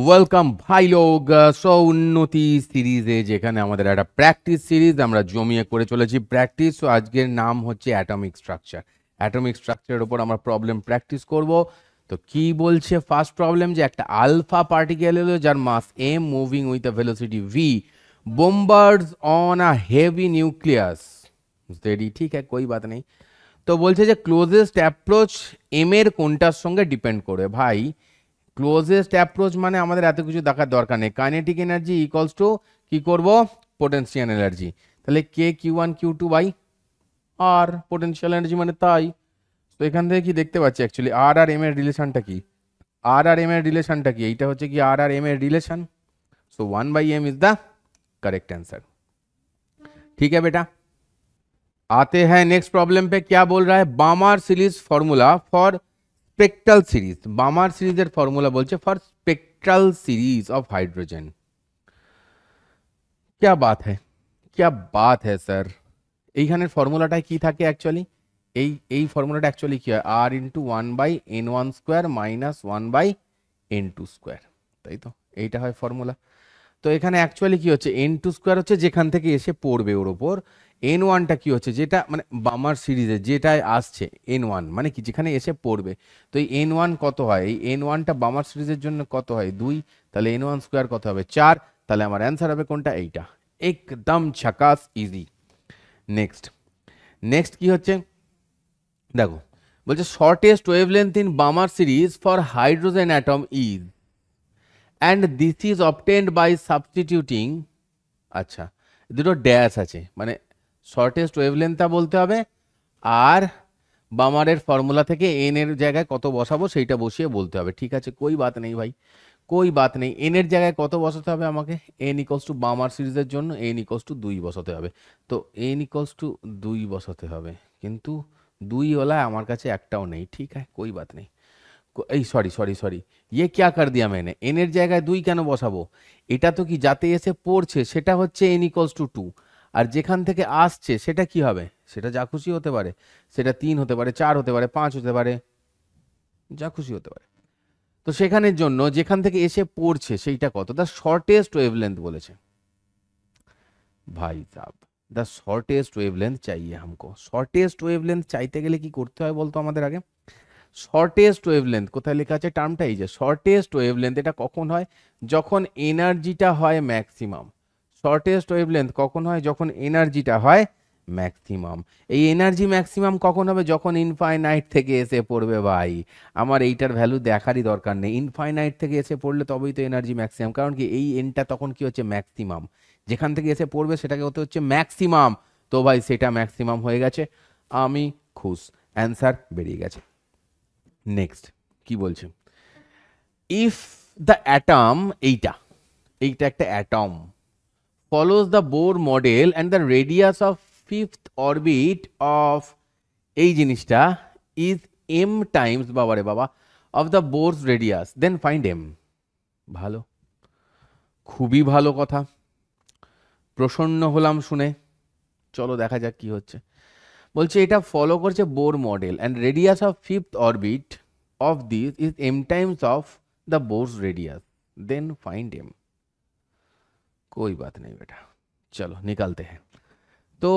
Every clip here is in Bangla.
ওয়েলকাম ভাই লোক উন্নতি সিরিজে যেখানে আমাদের একটা প্র্যাকটিস সিরিজ আমরা জমিয়ে করে চলেছি প্র্যাকটিস তো আজকের নাম হচ্ছে অ্যাটমিক স্ট্রাকচার অ্যাটমিক স্ট্রাকচারের ওপর আমরা প্রবলেম প্র্যাকটিস করব তো কি বলছে ফার্স্ট প্রবলেম যে একটা আলফা পার্টিকেল এলো যার mass m moving with the velocity v bombards on a heavy nucleus ready ঠিক হ্যাঁ কই বাত নেই তো বলছে যে ক্লোজেস্ট অ্যাপ্রোচ এম এর কোনটার সঙ্গে ডিপেন্ড করে ভাই closest approach মানে আমাদের এত কিছু দেখার দরকার নেই কাইনেটিক এনার্জি ইকুয়ালস টু কি করবো পটেনশিয়াল এনার্জি তাহলে k q one q two by r potential energy মানে তাই তো এখান থেকে কি দেখতে পাচ্ছি एक्चुअली আর আর এম এর রিলেশনটা কি আর আর এম এর রিলেশনটা কি এইটা হচ্ছে কি আর আর এম এর relation so 1 by m is the correct answer ठीक है बेटा आते हैं नेक्स्ट प्रॉब्लम पे क्या बोल रहा है Balmer series formula for spectral series Balmer সিরিজের ফর্মুলা বলছে for spectral series of hydrogen ক্যা বাত হ্যাঁ ক্যা বাত হ্যার এইখানের ফর্মুলাটায় কি থাকে অ্যাকচুয়ালি এই এই ফর্মুলাটা অ্যাকচুয়ালি কী হয় r into one by n one square minus one by n two square তাই তো এইটা হয় ফর্মুলা তো এখানে অ্যাকচুয়ালি কি হচ্ছে এন টু স্কোয়ার হচ্ছে যেখান থেকে এসে পড়বে ওর ওপর এন ওয়ানটা কী হচ্ছে যেটা মানে বামার সিরিজে যেটায় আসছে এন ওয়ান মানে কি যেখানে এসে পড়বে তো এই এন ওয়ান কত হয় এই এন ওয়ানটা বামার সিরিজের জন্য কত হয় দুই তাহলে এন ওয়ান স্কোয়ার কত হবে চার তাহলে আমার অ্যান্সার হবে কোনটা এইটা একদম ছাকাস ইজি নেক্সট নেক্সট কি হচ্ছে দেখো বলছে shortest wavelength in Balmer series for hydrogen atom is and this is obtained by substituting আচ্ছা দুটো ড্যাশ আছে মানে শর্টেস্ট ওয়েভলেন্থটা বলতে হবে আর বামারের ফর্মুলা থেকে এন এর জায়গায় কত বসাবো সেইটা বসিয়ে বলতে হবে ঠিক আছে কই বাত নেই ভাই কই বাত নেই এন এর জায়গায় কত বসাতে হবে আমাকে এন ইকলস টু বামার সিরিজের জন্য এন ইকলস টু দুই বসাতে হবে তো এন ইকলস টু দুই বসাতে হবে কিন্তু দুই ওলায় আমার কাছে একটাও নেই ঠিক আছে কই বাত নেই এই সরি সরি সরি ইয়ে ক্যা কর দিয়া মেনে এন এর জায়গায় দুই কেন বসাবো এটা তো কি যাতে এসে পড়ছে সেটা হচ্ছে এন ইকলস টু টু আর যেখান থেকে আসছে সেটা কি হবে সেটা যা খুশি হতে পারে সেটা তিন হতে পারে চার হতে পারে পাঁচ হতে পারে যা খুশি হতে পারে তো সেখানের জন্য যেখান থেকে এসে পড়ছে সেইটা কত দ্য শর্টেস্ট ওয়েভলেন্থ বলেছে ভাই সাব দ্য শর্টেস্ট ওয়েভলেন্থ চাইয়ে আমকো শর্টেস্ট ওয়েভলেন্থ চাইতে গেলে কি করতে হয় বলতো আমাদের আগে শর্টেস্ট ওয়েভলেন্থ কোথায় লেখা আছে টার্মটা এই যে শর্টেস্ট ওয়েভলেন্থ এটা কখন হয় যখন এনার্জিটা হয় ম্যাক্সিমাম শর্টেস্ট ওয়েভলেন্থ কখন হয় যখন এনার্জিটা হয় ম্যাক্সিমাম এই এনার্জি ম্যাক্সিমাম কখন হবে যখন ইনফাইনাইট থেকে এসে পড়বে ভাই আমার এইটার ভ্যালু দেখারই দরকার নেই ইনফাইনাইট থেকে এসে পড়লে তবেই তো এনার্জি ম্যাক্সিমাম কারণ কি এই এনটা তখন কি হচ্ছে ম্যাক্সিমাম যেখান থেকে এসে পড়বে সেটাকে হতে হচ্ছে ম্যাক্সিমাম তো ভাই সেটা ম্যাক্সিমাম হয়ে গেছে আমি খুশ অ্যান্সার বেরিয়ে গেছে নেক্সট কি বলছে ইফ দ্য অ্যাটম এইটা এইটা একটা atom follows the Bohr model and the radius of fifth orbit of এই জিনিসটা is m times বাবা রে বাবা of the Bohr's radius then find m ভালো খুবই ভালো কথা প্রসন্ন হলাম শুনে চলো দেখা যাক কি হচ্ছে বলছে এটা ফলো করছে Bohr model and radius of fifth orbit of this is m times of the Bohr's radius then find m कोई बात नहीं बेटा चलो निकलते हैं तो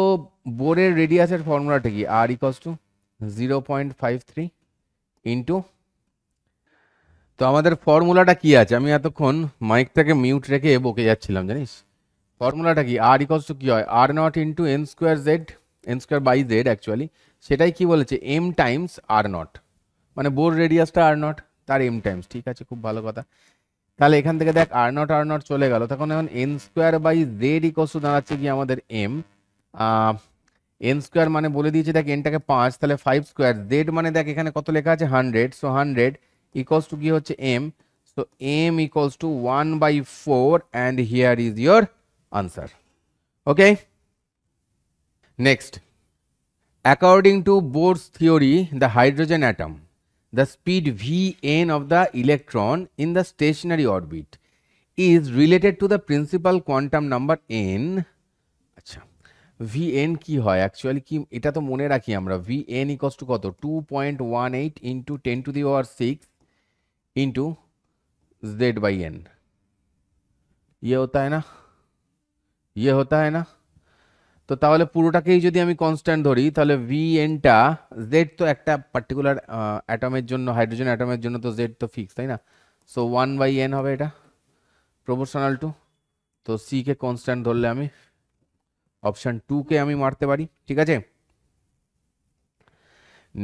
बोरे रेडियस এর ফর্মুলাটা কি আর ইকুয়াল টু 0.53 इनटू तो আমাদের ফর্মুলাটা কি আছে আমি এতক্ষণ মাইকটাকে মিউট রেখে এ বকে যাচ্ছিলাম জানিস ফর্মুলাটা কি আর ইকুয়াল টু কি হয় r naught into n square z n square by z actually সেটাই কি বলেছে m টাইমস আর नॉट মানে বোর রেডিয়াসটা আর नॉट তার m টাইমস ঠিক আছে খুব ভালো কথা তাহলে এখান থেকে দেখ আর নট আর নট চলে গেল তখন এখন n square by z equals দাঁড়াচ্ছে কি আমাদের এম এন স্কোয়ার মানে বলে দিয়েছে দেখ এনটাকে পাঁচ তাহলে ফাইভ স্কোয়ার জেড মানে দেখ এখানে কত লেখা আছে hundred so hundred equals to কি হচ্ছে m so m equals to one by four and here is your answer okay next according to Bohr's theory the hydrogen atom the speed Vn of the electron in the stationary orbit is related to the principal quantum number n আচ্ছা vn কি হয় অ্যাকচুয়ালি কি এটা তো মনে রাখি আমরা vn ইকুয়ালস টু কত 2.18 into 10 to the power 6 into z by n ये होता है ना ये होता है ना তো তাহলে পুরোটাকেই যদি আমি কনস্ট্যান্ট ধরি তাহলে ভি এনটা জেড তো একটা পার্টিকুলার অ্যাটমের জন্য হাইড্রোজেন অ্যাটমের জন্য তো জেড তো ফিক্স তাই না সো ওয়ান বাই এন হবে এটা প্রপোর্শনাল টু তো সিকে কনস্ট্যান্ট ধরলে আমি অপশান টুকে আমি মারতে পারি ঠিক আছে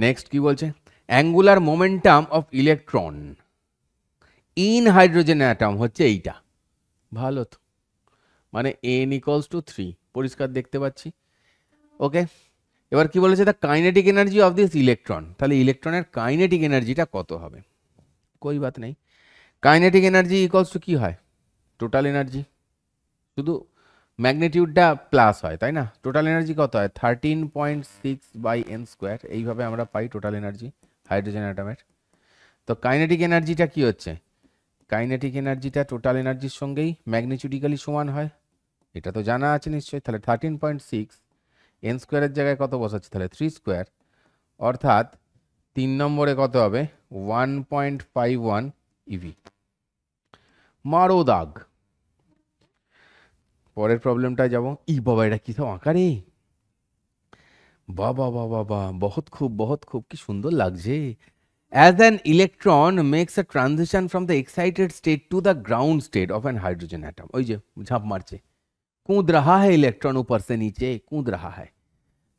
নেক্সট কি বলছে angular momentum of electron in hydrogen atom হচ্ছে এইটা ভালো তো মানে এন ইকলস টু থ্রি পরিষ্কার দেখতে পাচ্ছি ওকে এবার কি বলেছে the kinetic energy of this electron তাহলে ইলেকট্রনের কাইনেটিক এনার্জিটা কত হবে কই বাত নেই কাইনেটিক এনার্জি ইকলস টু কী হয় টোটাল এনার্জি শুধু ম্যাগনেটিউডটা প্লাস হয় তাই না টোটাল এনার্জি কত হয় thirteen point six by n square এইভাবে আমরা পাই টোটাল এনার্জি হাইড্রোজেন অ্যাটমের তো কাইনেটিক এনার্জিটা কি হচ্ছে কাইনেটিক এনার্জিটা টোটাল এনার্জির সঙ্গেই ম্যাগনেটিউডিক্যালি সমান হয় এটা তো জানা আছে নিশ্চয়ই তাহলে থার্টিন পয়েন্ট সিক্স এন স্কোয়ারের জায়গায় কত বসাচ্ছে তাহলে থ্রি স্কোয়ার অর্থাৎ তিন নম্বরে কত হবে one point five one eV মারো দাগ পরের প্রবলেমটায় যাব ই বাবা এটা কী সব আঁকারে বাবা বাবা বা বহুত খুব বহুত খুব কি সুন্দর লাগছে as an electron makes a transition from the excited state to the ground state of an hydrogen atom ওই যে ঝাঁপ মারছে कूद रहा है इलेक्ट्रॉन ऊपर से नीचे कूद रहा है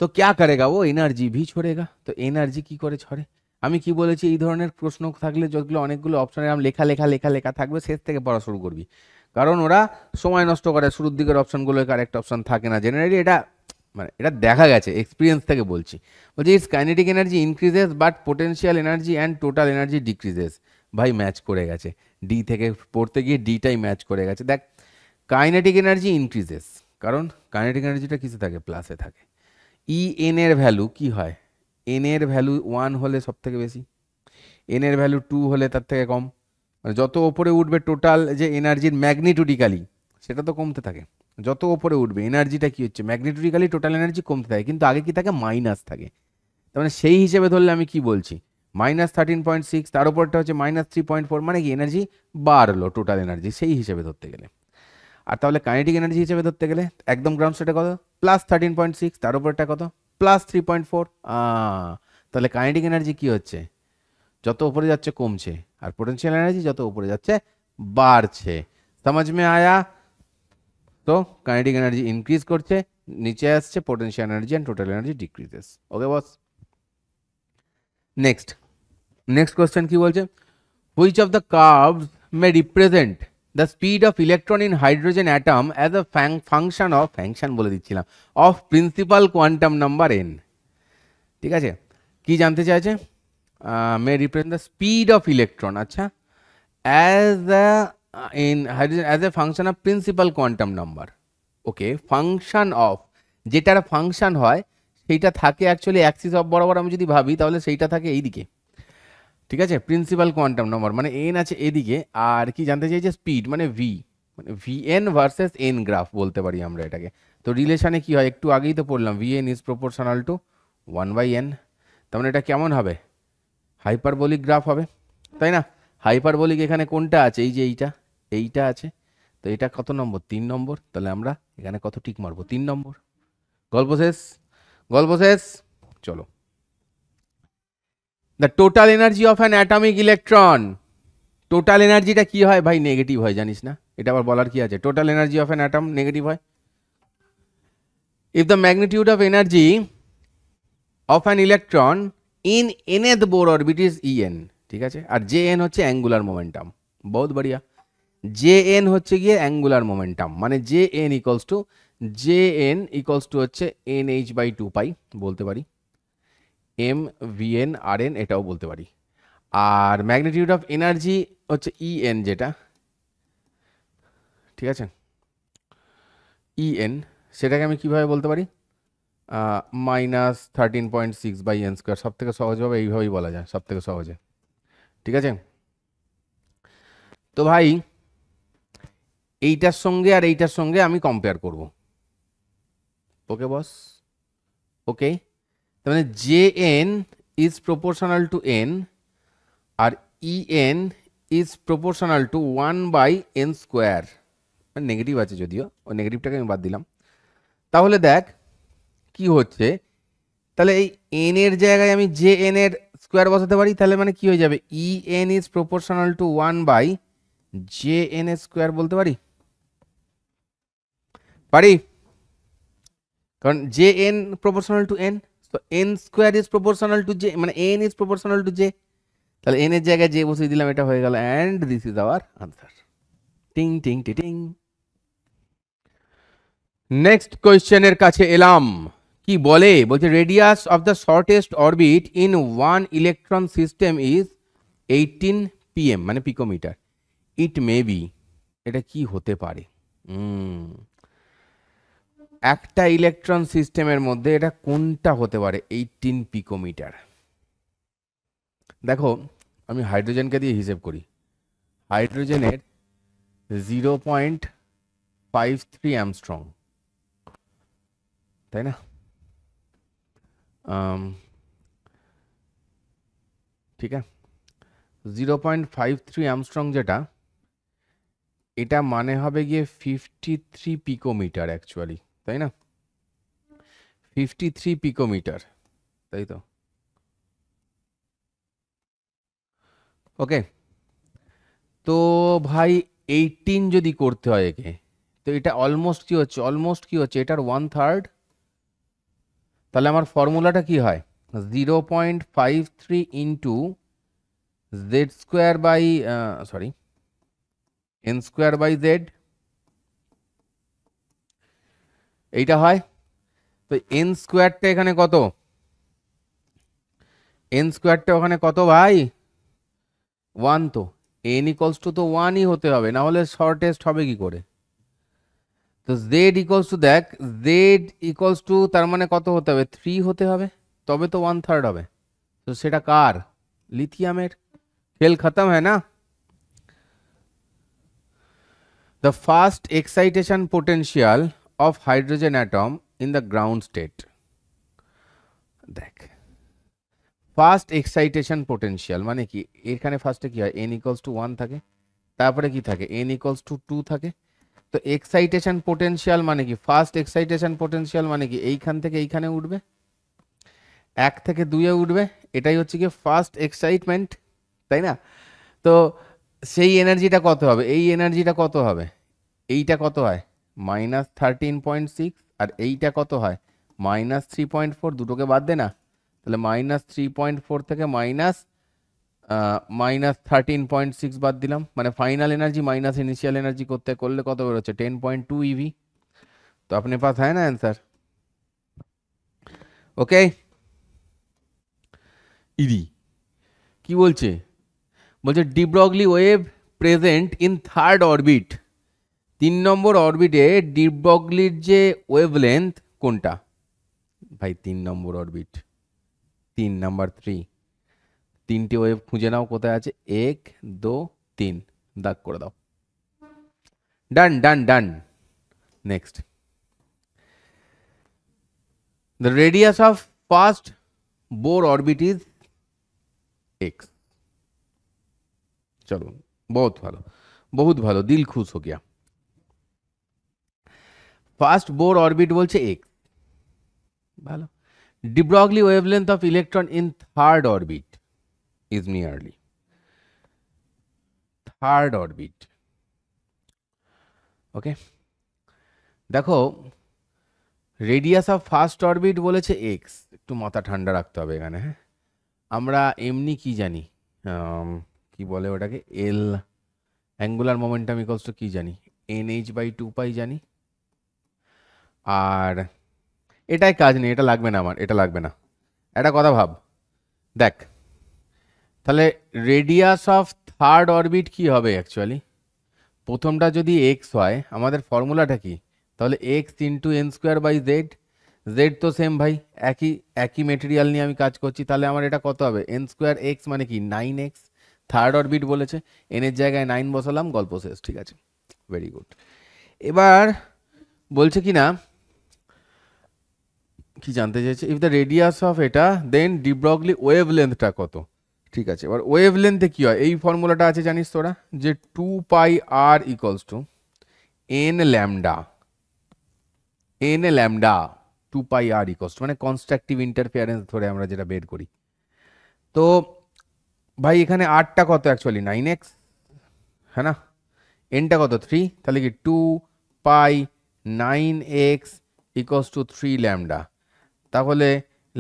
তো ক্যা করেগা ও এনার্জি ভি ছড়েগা তো এনার্জি কি করে ছড়ে আমি কি বলেছি এই ধরনের প্রশ্ন থাকলে যতগুলো অনেকগুলো অপশানে আমি লেখা লেখা লেখা লেখা থাকবে শেষ থেকে পড়া শুরু করবি কারণ ওরা সময় নষ্ট করে শুরুর দিকের অপশানগুলো কারেক্ট অপশান থাকে না জেনারেলি এটা মানে এটা দেখা গেছে এক্সপিরিয়েন্স থেকে বলছি বলছি its kinetic energy increases but potential energy and total energy decreases ভাই ম্যাচ করে গেছে ডি থেকে পড়তে গিয়ে ডিটাই ম্যাচ করে গেছে দেখ কাইনেটিক এনার্জি ইনক্রিজেস কারণ কাইনেটিক এনার্জিটা কিসে থাকে প্লাসে থাকে ই এন এর ভ্যালু কি হয় এন এর ভ্যালু ওয়ান হলে সব থেকে বেশি এন এর ভ্যালু টু হলে তার থেকে কম মানে যত ওপরে উঠবে টোটাল যে এনার্জির ম্যাগনিটুডিক্যালি সেটা তো কমতে থাকে যত ওপরে উঠবে এনার্জিটা কি হচ্ছে ম্যাগনিটুডিক্যালি টোটাল এনার্জি কমতে থাকে কিন্তু আগে কি থাকে মাইনাস থাকে তার মানে সেই হিসেবে ধরলে আমি কি বলছি মাইনাস থার্টিন পয়েন্ট সিক্স তার উপরটা হচ্ছে মাইনাস থ্রি পয়েন্ট ফোর মানে কি এনার্জি বাড়লো টোটাল এনার্জি সেই হিসেবে ধরতে গেলে আর তাহলে কাইনেটিক এনার্জি হিসেবে ধরতে গেলে একদম গ্রাউন্ড স্টেটে কত প্লাস থার্টিন পয়েন্ট সিক্স তার উপরটা কত প্লাস থ্রি পয়েন্ট ফোর তাহলে কাইনেটিক এনার্জি কী হচ্ছে যত উপরে যাচ্ছে কমছে আর পোটেন্সিয়াল এনার্জি যত উপরে যাচ্ছে বাড়ছে সমাজ মে আয়া তো কাইনেটিক এনার্জি ইনক্রিজ করছে নিচে আসছে potential energy and total energy decreases okay boss next next question কি বলছে which of the curves may represent the speed of electron in hydrogen atom as a function of function বলে দিচ্ছিলাম of principal quantum number n ঠিক আছে কি জানতে চাইছে may represent the speed of electron আচ্ছা as the in hydrogen as a function of principal quantum number okay function of যেটার ফাংশান হয় সেইটা থাকে অ্যাকচুয়ালি অ্যাক্সিস অফ বরাবর আমি যদি ভাবি তাহলে সেইটা থাকে এই দিকে ঠিক আছে প্রিন্সিপাল কোয়ান্টাম নম্বর মানে এন আছে এদিকে আর কি জানতে চাই যে স্পিড মানে ভি মানে v n versus n graph বলতে পারি আমরা এটাকে তো রিলেশানে কি হয় একটু আগেই তো পড়লাম v n is proportional to one by n তার মানে এটা কেমন হবে হাইপারবোলিক গ্রাফ হবে তাই না হাইপারবোলিক এখানে কোনটা আছে এই যে এইটা এইটা আছে তো এটা কত নম্বর তিন নম্বর তাহলে আমরা এখানে কত টিক মারবো তিন নম্বর গল্প শেষ গল্প শেষ চলো the total energy of an atomic electron total এনার্জিটা কি হয় ভাই নেগেটিভ হয় জানিস না এটা আবার বলার কি আছে total energy of an atom negative হয় if the of of energy of an electron in nth Bohr orbit is e n ঠিক আছে আর জে এন হচ্ছে অ্যাঙ্গুলার মোমেন্টাম বহুত বড়িয়া জে এন হচ্ছে গিয়ে অ্যাঙ্গুলার মোমেন্টাম মানে j n equals to j n equals to হচ্ছে n h by two pi বলতে পারি এম ভিএন আর এন এটাও বলতে পারি আর ম্যাগনিটিউড অফ এনার্জি হচ্ছে ইএন e যেটা ঠিক আছে ইএন e সেটাকে আমি কিভাবে বলতে পারি minus thirteen point six by n square সব থেকে সহজভাবে এইভাবেই বলা যায় সব থেকে সহজে ঠিক আছে তো ভাই এইটার সঙ্গে আর এইটার সঙ্গে আমি কম্পেয়ার করব ওকে বস ওকে তার মানে j n is proportional to n আর e n is proportional to one by n square মানে নেগেটিভ আছে যদিও ওই নেগেটিভটাকে আমি বাদ দিলাম তাহলে দেখ কি হচ্ছে তাহলে এই এন এর জায়গায় আমি জে এন এর স্কোয়ার বসাতে পারি তাহলে মানে কি হয়ে যাবে e n is proportional to one by j n এর স্কোয়ার বলতে পারি পারি কারণ j n proportional to n তো n square is proportional to j মানে n is proportional to j তাহলে এন এর জায়গায় জে বসিয়ে দিলাম এটা হয়ে গেল and this is our answer টিং টিং টি টিং নেক্সট কোয়েশ্চেনের কাছে এলাম কি বলে বলছে radius of the shortest orbit in one electron system is eighteen pm মানে পিকোমিটার ইট মে বি এটা কি হতে পারে একটা ইলেকট্রন সিস্টেমের মধ্যে এটা কোনটা হতে পারে এইটিন পিকোমিটার দেখো আমি হাইড্রোজেনকে দিয়ে হিসেব করি হাইড্রোজেনের zero point five three angstrom তাই না ঠিক আছে zero point five three angstrom যেটা এটা মানে হবে গিয়ে ফিফটি থ্রি পিকোমিটার অ্যাকচুয়ালি তাই না ফিফটি থ্রি পিকোমিটার তাই তো ওকে তো ভাই এইটিন যদি করতে হয় একে তো এটা অলমোস্ট কি হচ্ছে অলমোস্ট কি হচ্ছে এটার ওয়ান থার্ড তাহলে আমার ফর্মুলাটা কি হয় zero point five three into z square by sorry n square by z এইটা হয় তো এন স্কোয়ারটা এখানে কত এন স্কোয়ারটা ওখানে কত ভাই ওয়ান তো এন ইকলস টু তো ওয়ানই হতে হবে না হলে শর্টেস্ট হবে কি করে তো জেড ইকলস টু দেখ জেড ইকলস টু তার মানে কত হতে হবে থ্রি হতে হবে তবে তো ওয়ান থার্ড হবে তো সেটা কার লিথিয়ামের খেল খতম হ্যাঁ না the first excitation potential of hydrogen atom in the ground state দেখ ফার্স্ট এক্সাইটেশন পোটেনশিয়াল মানে কি এখানে ফার্স্টে কি হয় এন ইকলস টু ওয়ান থাকে তারপরে কি থাকে এন ইকলস টু টু থাকে তো এক্সাইটেশন পোটেনশিয়াল মানে কি ফার্স্ট এক্সাইটেশন পোটেনশিয়াল মানে কি এইখান থেকে এইখানে উঠবে এক থেকে দুয়ে উঠবে এটাই হচ্ছে কি ফার্স্ট এক্সাইটমেন্ট তাই না তো সেই এনার্জিটা কত হবে এই এনার্জিটা কত হবে এইটা কত হয় মাইনাস থার্টিন পয়েন্ট সিক্স আর এইটা কত হয় মাইনাস থ্রি পয়েন্ট ফোর দুটোকে বাদ দে না তাহলে মাইনাস থ্রি পয়েন্ট ফোর থেকে minus minus thirteen point six বাদ দিলাম মানে final energy minus initial energy করতে করলে কত বেরোচ্ছে টেন পয়েন্ট টু ইভি তো আপনি পাস হয় না आंसर ওকে ইডি কি বলছে বলছে de Broglie wave present in third orbit তিন নম্বর অরবিটে ডিবগলির যে ওয়েভলেন্থ কোনটা ভাই তিন নম্বর অরবিট তিন নাম্বার থ্রি তিনটি ওয়েভ খুঁজে নাও কোথায় আছে এক দো তিন দাগ করে দাও done done done next the radius of first Bohr orbit is x চলো বহুত ভালো বহুত ভালো দিল খুশ হো গিয়া ফার্স্ট বোর অরবিট বলছে এক্স ভালো de Broglie wavelength of electron in third orbit is nearly third orbit okay দেখো রেডিয়াস অফ ফার্স্ট অরবিট বলেছে এক্স একটু মাথা ঠান্ডা রাখতে হবে এখানে হ্যাঁ আমরা এমনি কি জানি কি বলে ওটাকে এল অ্যাঙ্গুলার মোমেন্টাম ইকলস তো কী জানি n h by two pi জানি আর এটাই কাজ নেই এটা লাগবে না আমার এটা লাগবে না একটা কথা ভাব দেখ তাহলে রেডিয়াস অফ থার্ড অরবিট কি হবে অ্যাকচুয়ালি প্রথমটা যদি এক্স হয় আমাদের ফর্মুলাটা কি তাহলে x into n square by z z তো সেম ভাই একই একই মেটেরিয়াল নিয়ে আমি কাজ করছি তাহলে আমার এটা কত হবে এন স্কোয়ার এক্স মানে কি নাইন এক্স থার্ড অরবিট বলেছে এনের জায়গায় নাইন বসালাম গল্প শেষ ঠিক আছে ভেরি গুড এবার বলছে কি না কি জানতে চাইছে ইফ দ্য রেডিয়াস অফ এটা দেন ডিব্রগলি ওয়েভ লেন্থটা কত ঠিক আছে এবার ওয়েভ লেন্থে কী হয় এই ফর্মুলাটা আছে জানিস তোরা যে two pi r equals to n lambda n lambda two pi r equals মানে কনস্ট্রাকটিভ ইন্টারফিয়ারেন্স ধরে আমরা যেটা বের করি তো ভাই এখানে আরটা কত অ্যাকচুয়ালি নাইন এক্স হ্যাঁ না এনটা কত থ্রি তাহলে কি two pi nine x equals to three lambda তাহলে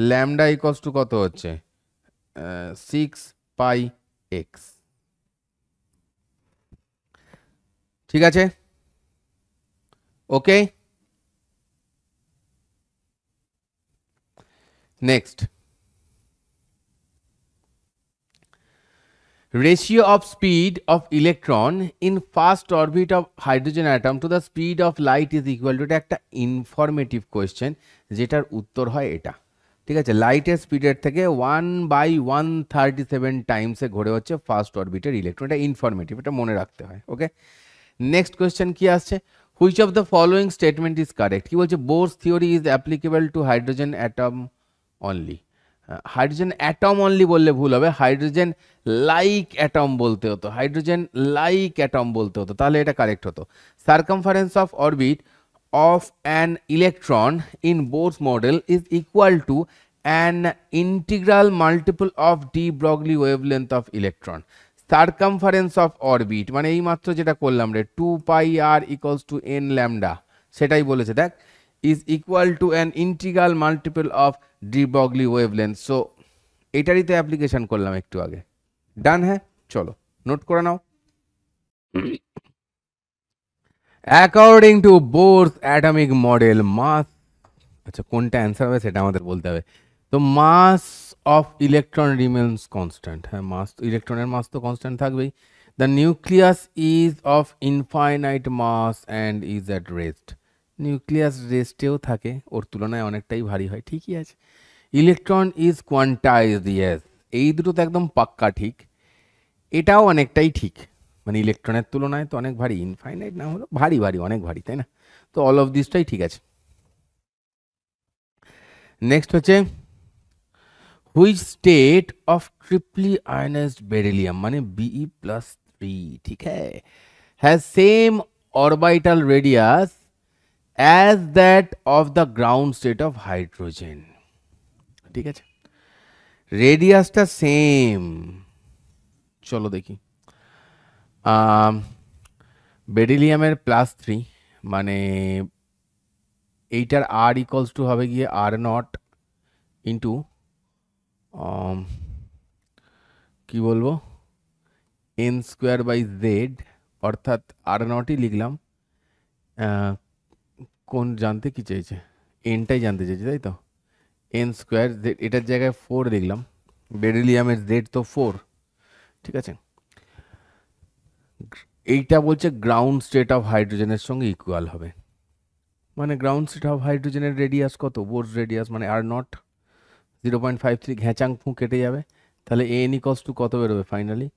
ল্যামডা ইকস টু কত হচ্ছে সিক্স পাই এক্স ঠিক আছে okay next ratio of speed of electron in first orbit of hydrogen atom to the speed of light is equal to এটা একটা ইনফরমেটিভ কোয়েশ্চেন যেটার উত্তর হয় এটা ঠিক আছে লাইটের স্পিডের থেকে one by one thirty seven টাইমসে ঘরে হচ্ছে ফার্স্ট অরবিটের ইলেকট্রন এটা ইনফরমেটিভ এটা মনে রাখতে হয় ওকে নেক্সট কোয়েশ্চেন কি আসছে which of the following statement is correct কি বলছে Bohr's theory is applicable to hydrogen atom only hydrogen atom only বললে ভুল হবে হাইড্রোজেন লাইক অ্যাটম বলতে হতো হাইড্রোজেন লাইক অ্যাটম বলতে হতো তাহলে এটা কারেক্ট হতো circumference of orbit of an electron in Bohr's model is equal to an integral multiple of de Broglie wavelength of electron circumference of orbit মানে এই মাত্র যেটা করলাম রে two pi r equals to n lambda সেটাই বলেছে দেখ is equal to an integral multiple of de Broglie wavelength so এটারই তো অ্যাপ্লিকেশান করলাম একটু আগে ডান হ্যাঁ চলো নোট করে নাও according to Bohr's atomic model mass আচ্ছা কোনটা অ্যান্সার হবে সেটা আমাদের বলতে হবে তো mass of electron remains constant হ্যাঁ মাস ইলেকট্রনের মাস তো কনস্ট্যান্ট থাকবেই the nucleus is of infinite mass and is at rest nucleus রেস্টেও থাকে ওর তুলনায় অনেকটাই ভারী হয় ঠিকই আছে ইলেকট্রন ইজ কোয়ান্টাইজড ইয়েস এই দুটো তো একদম পাক্কা ঠিক এটাও অনেকটাই ঠিক মানে ইলেকট্রনের তুলনায় তো অনেক ভারী ইনফাইনাইট না হলো ভারী ভারী অনেক ভারী তাই না তো অল অফ দিসটাই ঠিক আছে নেক্সট হচ্ছে which state of triply ionized beryllium মানে বিই প্লাস থ্রি ঠিক হ্যাঁ has same orbital radius as that of the ground state of hydrogen ঠিক আছে রেডিয়াসটা সেম চলো দেখি বেডিলিয়ামের প্লাস থ্রি মানে এইটার আর ইকলস টু হবে গিয়ে আর নট ইন্টু কি বলবো এন স্কোয়ার বাই জেড অর্থাৎ আর নটই লিখলাম কোন জানতে কি চাইছে এনটাই জানতে চাইছে তাই তো এন স্কোয়ার এটার জায়গায় ফোর দেখলাম বেরিলিয়ামের জেড তো ফোর ঠিক আছে এইটা বলছে গ্রাউন্ড স্টেট অফ হাইড্রোজেনের সঙ্গে ইকুয়াল হবে মানে গ্রাউন্ড স্টেট অফ হাইড্রোজেনের রেডিয়াস কত বোর্স রেডিয়াস মানে r nought zero point five three ঘেঁচাং ফু কেটে যাবে তাহলে এন ইকস টু কত বেরোবে ফাইনালি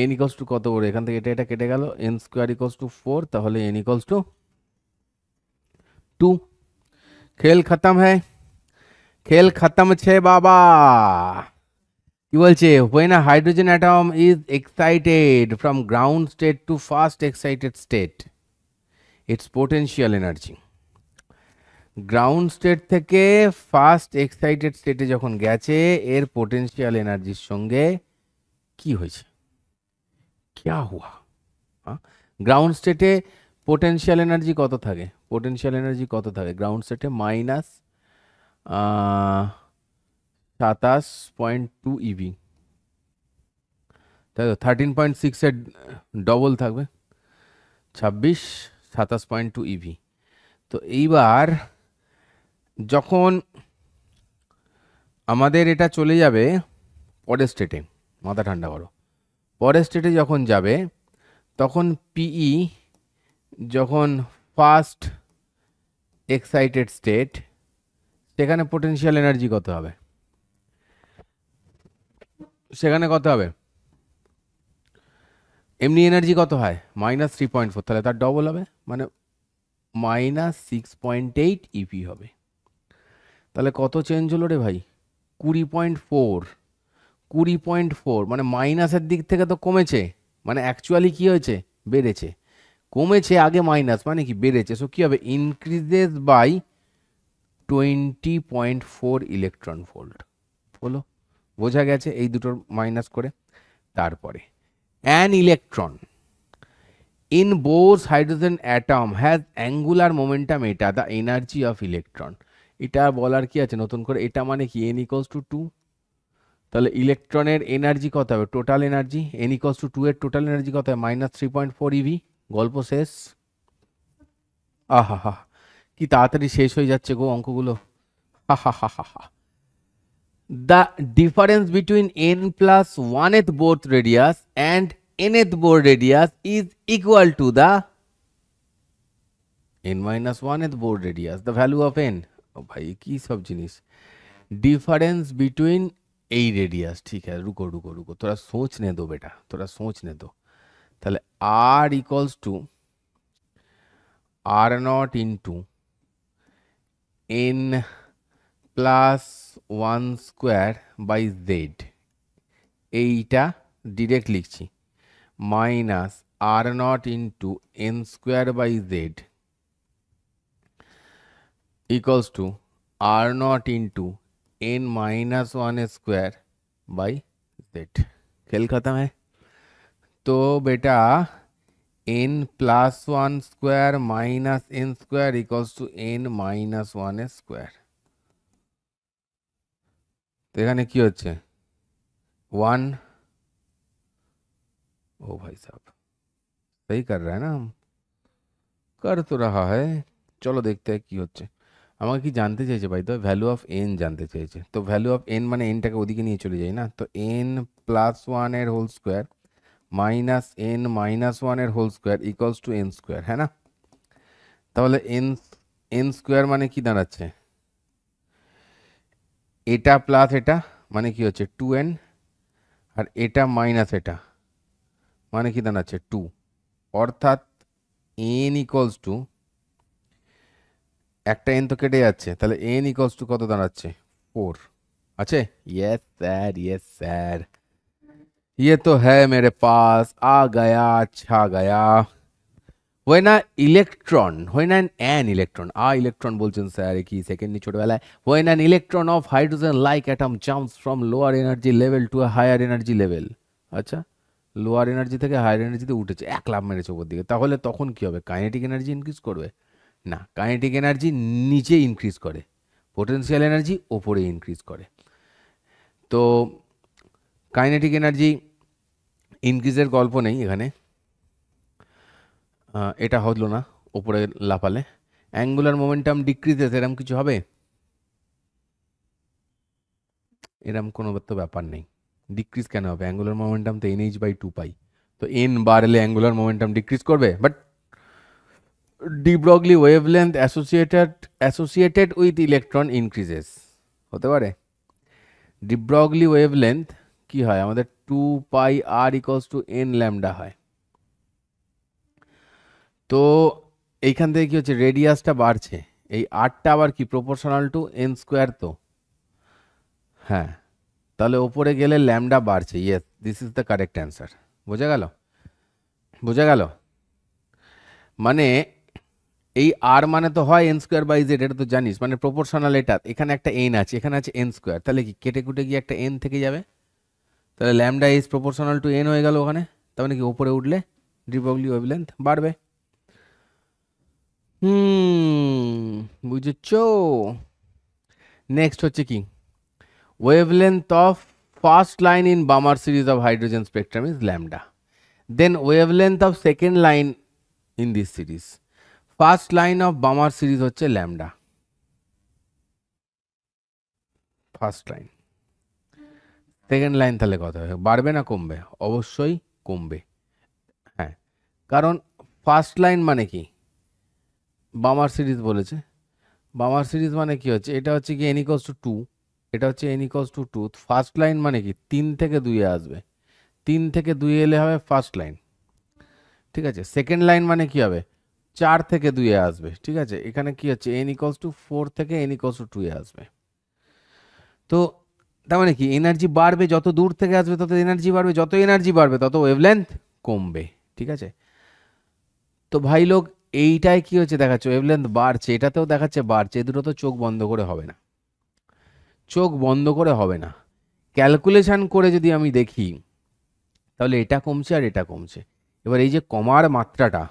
এন ইকস টু কত বেরোবে এখান থেকে এটা এটা কেটে গেল n square equals to four তাহলে এন ইকস টু টু খেল খতম হ্যাঁ খেল খতম ছে বাবা কি বলছে when a hydrogen atom is excited from ground state to first excited state its potential energy ground state থেকে ফার্স্ট এক্সাইটেড স্টেটে যখন গেছে এর পোটেন্সিয়াল এনার্জির সঙ্গে কি হয়েছে ক্যা হুয়া গ্রাউন্ড স্টেটে পোটেন্সিয়াল এনার্জি কত থাকে পোটেন্সিয়াল এনার্জি কত থাকে গ্রাউন্ড স্টেটে মাইনাস সাতাশ পয়েন্ট টু ইভি তাই তো থার্টিন পয়েন্ট সিক্সের ডবল থাকবে ছাব্বিশ সাতাশ পয়েন্ট টু ইভি তো এইবার যখন আমাদের এটা চলে যাবে পরের স্টেটে মাথা ঠান্ডা করো পরের স্টেটে যখন যাবে তখন পিই e যখন ফার্স্ট এক্সাইটেড স্টেট সেখানে পোটেন্সিয়াল এনার্জি কত হবে সেখানে কত হবে এমনি এনার্জি কত হয় মাইনাস থ্রি পয়েন্ট ফোর তাহলে তার ডবল হবে মানে minus six point eight E P হবে তাহলে কত চেঞ্জ হলো রে ভাই কুড়ি পয়েন্ট ফোর কুড়ি পয়েন্ট ফোর মানে মাইনাসের দিক থেকে তো কমেছে মানে অ্যাকচুয়ালি কি হয়েছে বেড়েছে কমেছে আগে মাইনাস মানে কি বেড়েছে সো কী হবে increases by twenty point four electron volt হলো বোঝা গেছে এই দুটোর মাইনাস করে তারপরে an electron in Bohr's hydrogen atom has angular momentum এটা দ্য এনার্জি অফ ইলেকট্রন এটা বলার কি আছে নতুন করে এটা মানে কি এন ইকোয়ালস টু টু তাহলে ইলেকট্রনের এনার্জি কত হবে total energy n equals to two এর টোটাল এনার্জি কত হবে minus three point four eV গল্প শেষ আহা হা কি তাড়াতাড়ি শেষ হয়ে যাচ্ছে গো অঙ্কগুলো হা হা হা হা হা the difference between n plus one th Bohr radius and n th Bohr radius is equal to the n minus one th Bohr radius the value of n ভাই কি সব জিনিস ডিफरेंस बिटवीन এই রেডিয়াস ঠিক है रुको रुको रुको थोड़ा सोचने दो बेटा थोड़ा सोचने दो তাহলে r equals to r nought into n plus 1 square by z এইটা ডিরেক্ট লিখছি minus r nought into n square by z equals to r nought into n minus one square by z खेल खत्म है तो बेटा n plus one square minus n square equals to n minus one square तो यह कि वन ओ भाई साहब सही कर रहा है ना हम कर तो रहा है चलो देखते हैं कि हे हमें कि जानते चाहिए भाई तो भैल्यू अफ एन जानते चाहिए तो भैल्यू अफ एन मैं एन टे ओदी के लिए चले जाए ना तो n plus one whole square minus n minus ওয়ানের whole square equals to n square হ্যাঁ না তাহলে এন এন স্কোয়ার মানে কি দাঁড়াচ্ছে এটা প্লাস এটা মানে কি হচ্ছে টু এন আর এটা মাইনাস এটা মানে কি দাঁড়াচ্ছে টু অর্থাৎ n equals to two n তো কেটে যাচ্ছে তাহলে এন ইকলস টু কত দাঁড়াচ্ছে ফোর আছে ইয়েস স্যার ইয়েস স্যার ये तो है मेरे पास आ गया अच्छा गया when a electron when an an electron a electron বলছেন স্যার কি সেকেন্ড নিয়ে ছোটবেলায় when an electron of hydrogen like atom jumps from lower energy level to higher energy level আচ্ছা লোয়ার এনার্জি থেকে হায়ার এনার্জিতে উঠেছে এক লাভ মেরেছে ওপর দিকে তাহলে তখন কি হবে কাইনেটিক এনার্জি ইনক্রিজ করবে না কাইনেটিক এনার্জি নিচে ইনক্রিজ করে পোটেন্সিয়াল এনার্জি ওপরে ইনক্রিজ করে তো কাইনেটিক এনার্জি ইনক্রিজের গল্প নেই এখানে এটা হলো না ওপরে লাফালে অ্যাঙ্গুলার মোমেন্টাম ডিক্রিজেস এরম কিছু হবে এরম কোনো তো ব্যাপার নেই ডিক্রিজ কেন হবে অ্যাঙ্গুলার মোমেন্টাম তো n h by two pi তো এন বাড়লে অ্যাঙ্গুলার মোমেন্টাম ডিক্রিজ করবে but de Broglie wavelength associated associated with electron increases হতে পারে ডিব্রগলি ওয়েভলেন্থ কি হয় আমাদের two pi r equals to n lambda হয় তো এইখান থেকে কি হচ্ছে রেডিয়াসটা বাড়ছে এই আরটা আবার কি প্রপোর্শনাল টু এন স্কোয়ার তো হ্যাঁ তাহলে ওপরে গেলে ল্যামডা বাড়ছে yes this is the correct answer বোঝা গেল বোঝা গেল মানে এই আর মানে তো হয় এন স্কোয়ার বাই জেড এটা তো জানিস মানে প্রপোর্শনাল এটা এখানে একটা এন আছে এখানে আছে এন স্কোয়ার তাহলে কি কেটে কুটে গিয়ে একটা এন থেকে যাবে তাহলে lambda is proportional to n হয়ে গেল ওখানে তার মানে কি ওপরে উঠলে ওয়েব ওয়েভলেন্থ বাড়বে হুম বুঝেছ নেক্সট হচ্ছে কি length of first line in Balmer series of hydrogen spectrum is lambda then length of second line in this series first line of Balmer series হচ্ছে lambda first line second line তাহলে কথা হবে বাড়বে না কমবে অবশ্যই কমবে হ্যাঁ কারণ ফার্স্ট লাইন মানে কি বামার সিরিজ বলেছে বামার সিরিজ মানে কি হচ্ছে এটা হচ্ছে কি এন টু টু এটা হচ্ছে n to two first line মানে কি তিন থেকে দুইয়ে আসবে তিন থেকে দুই এলে হবে ফার্স্ট লাইন ঠিক আছে সেকেন্ড লাইন মানে কি হবে চার থেকে দুইয়ে আসবে ঠিক আছে এখানে কি হচ্ছে এন টু ফোর থেকে এন ইকস টু টুয়ে আসবে তো তার মানে কি এনার্জি বাড়বে যত দূর থেকে আসবে তত এনার্জি বাড়বে যত এনার্জি বাড়বে তত ওয়েভলেন্থ কমবে ঠিক আছে তো ভাই লোক এইটাই কি হচ্ছে দেখাচ্ছে ওয়েভলেন্থ বাড়ছে এটাতেও দেখাচ্ছে বাড়ছে এ দুটো তো চোখ বন্ধ করে হবে না চোখ বন্ধ করে হবে না ক্যালকুলেশান করে যদি আমি দেখি তাহলে এটা কমছে আর এটা কমছে এবার এই যে কমার মাত্রাটা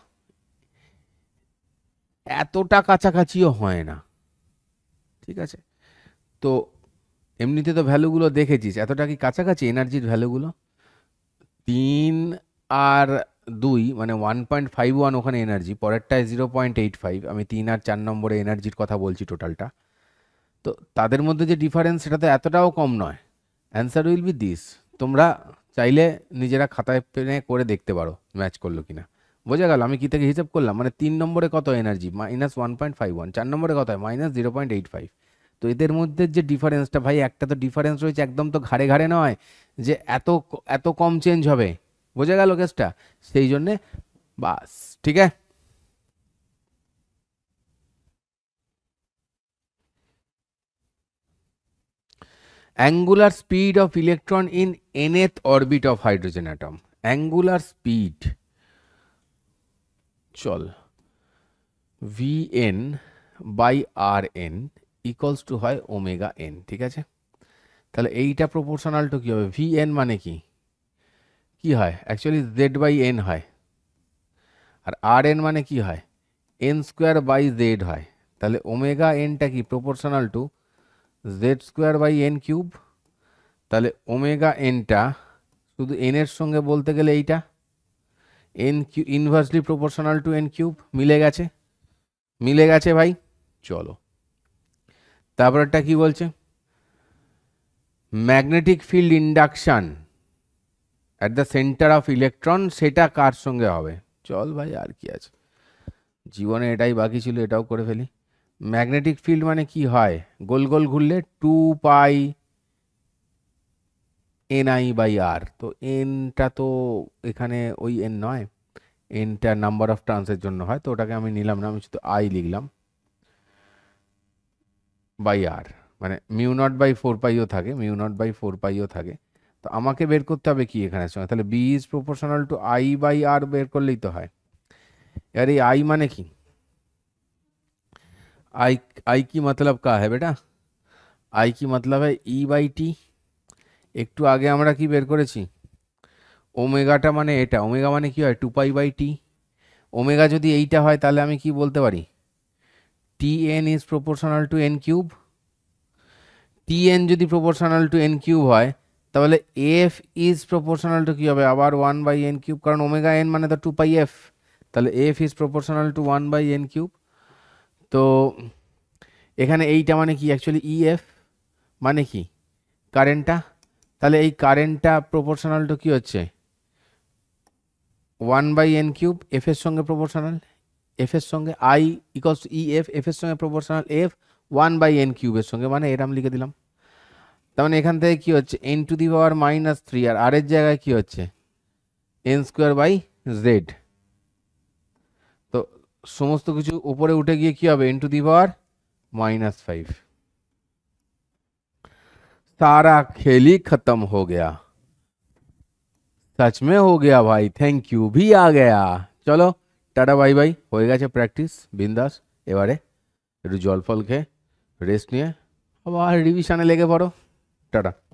এতটা কাছাকাছিও হয় না ঠিক আছে তো এমনিতে তো ভ্যালুগুলো দেখেছিস এতটা কি কাছাকাছি এনার্জির ভ্যালুগুলো তিন আর দুই মানে ওয়ান পয়েন্ট ফাইভ ওয়ান ওখানে এনার্জি পরেরটায় জিরো পয়েন্ট এইট ফাইভ আমি তিন আর চার নম্বরে এনার্জির কথা বলছি টোটালটা তো তাদের মধ্যে যে ডিফারেন্স সেটা তো এতটাও কম নয় অ্যান্সার উইল বি দিস তোমরা চাইলে নিজেরা খাতায় পেনে করে দেখতে পারো ম্যাচ করলো কিনা বোঝা গেল আমি কী থেকে হিসাব করলাম মানে তিন নম্বরে কত energy minus one point five one চার নম্বরে কত হয় minus zero point eight five তো এদের মধ্যে যে ডিফারেন্সটা ভাই একটা তো ডিফারেন্স রয়েছে একদম তো ঘাড়ে ঘাড়ে নয় যে এত এত কম চেঞ্জ হবে বোঝা গেল কেসটা সেই জন্যে বাস ঠিক আছে angular speed of electron in in orbit of hydrogen atom angular speed চল v n by r n equals to হয় ওমেগা এন ঠিক আছে তাহলে এইটা প্রপোর্শনাল টু কী হবে ভি এন মানে কি কি হয় অ্যাকচুয়ালি জেড বাই এন হয় আর আর এন মানে কি হয় এন স্কোয়ার বাই জেড হয় তাহলে ওমেগা এনটা কি proportional to z square by n cube তাহলে ওমেগা এনটা শুধু এনের সঙ্গে বলতে গেলে এইটা n cube inversely proportional to n cube মিলে গেছে মিলে গেছে ভাই চলো তারপরটা কি বলছে magnetic field induction at the centre of electron সেটা কার সঙ্গে হবে চল ভাই আর কি আছে জীবনে এটাই বাকি ছিল এটাও করে ফেলি ম্যাগনেটিক ফিল্ড মানে কি হয় গোল গোল ঘুরলে two pi n I by r তো এনটা তো এখানে ওই এন নয় এনটা নাম্বার অফ ট্রান্সের জন্য হয় তো ওটাকে আমি নিলাম না আমি শুধু আই লিখলাম বাই আর মানে মিউ নট বাই ফোর পাইও থাকে মিউ নট বাই ফোর পাইও থাকে তো আমাকে বের করতে হবে কি এখানের সঙ্গে তাহলে B is proportional to I by r বের করলেই তো হয় এবার এই আই মানে কি আই আই কি মতলব কা হ্যাঁ বেটা আই কি মতলব হ্যাঁ ই বাই টি একটু আগে আমরা কি বের করেছি ওমেগাটা মানে এটা ওমেগা মানে কি হয় two pi by T omega যদি এইটা হয় তাহলে আমি কি বলতে পারি tn is proportional to n cube tn যদি proportional to n cube হয় তাহলে f is proportional to কি হবে আবার 1 by n cube কারণ omega n মানে তো 2 pi f তাহলে f is proportional to 1 by n cube তো এখানে এইটা মানে কি অ্যাকচুয়ালি ef মানে কি কারেন্টটা তাহলে এই কারেন্টটা proportional to কি হচ্ছে 1 by n cube f এর সঙ্গে proportional एफ एर संगे आई इक्स इ एफ एफ एर संगे प्रोपोर्शनल एफ वन बन किूबर संगे मैं एरम लिखे दिल तमें एखान कि n to the power minus three और आर जगह कि एन स्कोर बेड तो समस्त किस ऊपर उठे गए कि n to the power minus five सारा खेल ही खत्म हो गया सच में हो गया भाई थैंक यू भी आ गया चलो টাটা বাই বাই হয়ে গেছে প্র্যাকটিস বিন্দাস এবারে একটু জল ফল খেয়ে রেস্ট নিয়ে আবার রিভিশানে লেগে পড়ো টাটা